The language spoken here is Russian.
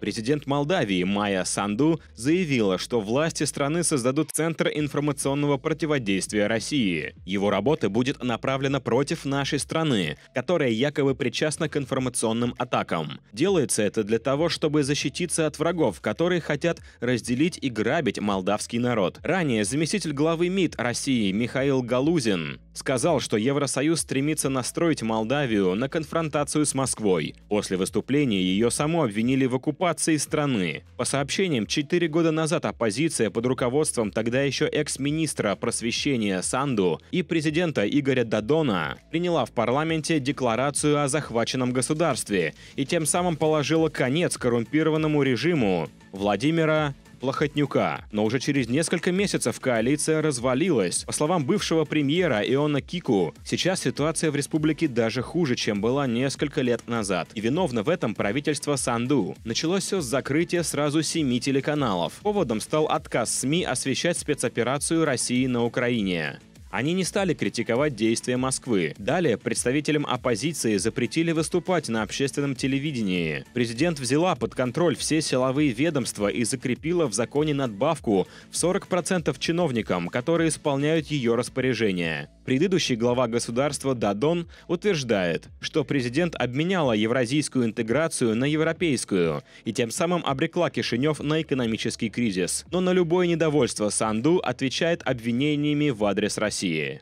Президент Молдавии Майя Санду заявила, что власти страны создадут Центр информационного противодействия России. Его работа будет направлена против нашей страны, которая якобы причастна к информационным атакам. Делается это для того, чтобы защититься от врагов, которые хотят разделить и грабить молдавский народ. Ранее заместитель главы МИД России Михаил Галузин сказал, что Евросоюз стремится настроить Молдавию на конфронтацию с Москвой. После выступления ее само обвинили в оккупации страны. По сообщениям, четыре года назад оппозиция под руководством тогда еще экс-министра просвещения Санду и президента Игоря Дадона приняла в парламенте декларацию о захваченном государстве и тем самым положила конец коррумпированному режиму Владимира Плохотнюка. Но уже через несколько месяцев коалиция развалилась. По словам бывшего премьера Иона Кику, сейчас ситуация в республике даже хуже, чем была несколько лет назад. И виновно в этом правительство Санду. Началось все с закрытия сразу семи телеканалов. Поводом стал отказ СМИ освещать спецоперацию России на Украине. Они не стали критиковать действия Москвы. Далее представителям оппозиции запретили выступать на общественном телевидении. Президент взяла под контроль все силовые ведомства и закрепила в законе надбавку в 40% чиновникам, которые исполняют ее распоряжение. Предыдущий глава государства Дадон утверждает, что президент обменяла евразийскую интеграцию на европейскую и тем самым обрекла Кишинев на экономический кризис. Но на любое недовольство Санду отвечает обвинениями в адрес России. России